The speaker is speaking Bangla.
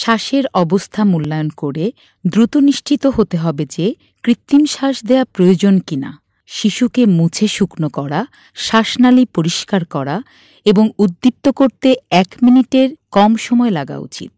শ্বাসের অবস্থা মূল্যায়ন করে দ্রুত নিশ্চিত হতে হবে যে কৃত্রিম শ্বাস দেয়া প্রয়োজন কিনা শিশুকে মুছে শুকনো করা শ্বাসনালী পরিষ্কার করা এবং উদ্দীপ্ত করতে এক মিনিটের কম সময় লাগা উচিত